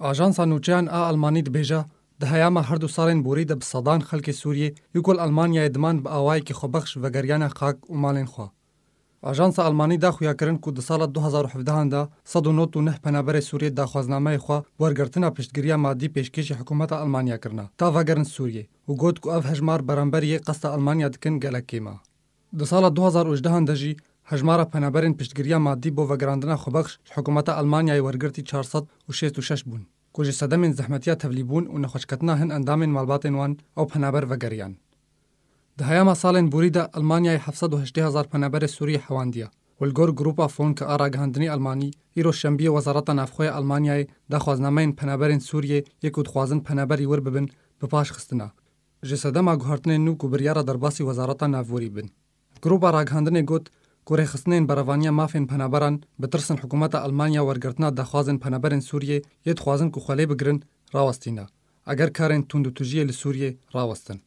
Ajansa Nûçeyan a Almanî dibêje di heyama her du salên borî de bi sedan xelkê Sûriyê yê gol Almanyayê diman bi awayekî xwebexş vegeryana xak û malên xwe. Ajansa Almanî da xuyakirin ku di sala 2017 da sedû û neh penaberê Sûriyê daxwaznameyê xwe wergirtina piştgiriya madî pêşkêşî hikûmeta Almanya kirine ta vegerin Sûriyê û got ku ev hejmar beremberiyê qesta Almanya dikin gelek kêma. Di sala 2018 de jî هجمارا پنابرین پشتگیری مادی بو وگراندنا خوبخش حکومت المانیای ورگرتی 466 بون کو جه صدمین زحمتیا تبلیبون و نخوشکتنا هن اندامین مالباتین وان او پنابر وگریان دهیاما سالین بوریدا المانیای 780000 پنابر سوری حواندیا ولګور ګروپا فون کې ارا غاندنی الماني ایرو شنبه وزارت نافخوی المانیای د خوازنامین پنابرین سوریه یکو خوازن پنابری ور ببن په پاش خستنه جسدما ګهرتنه نو کوبریارا درباسي وزارت نافوري بن ګروپا را غاندنه ګوت گۆڕێخستنێن بەڕەوانیا مافێن پەنابەران بترسن حکوومەتە ئەلمانیا وەرگرتنا دەخوازن پەنەبەرن سووریێ یەت خوازن کوخوالی بگرن ڕاوەستینە ئەگەر کارێن تونند و توژیە لە سووریێ ڕاوەستن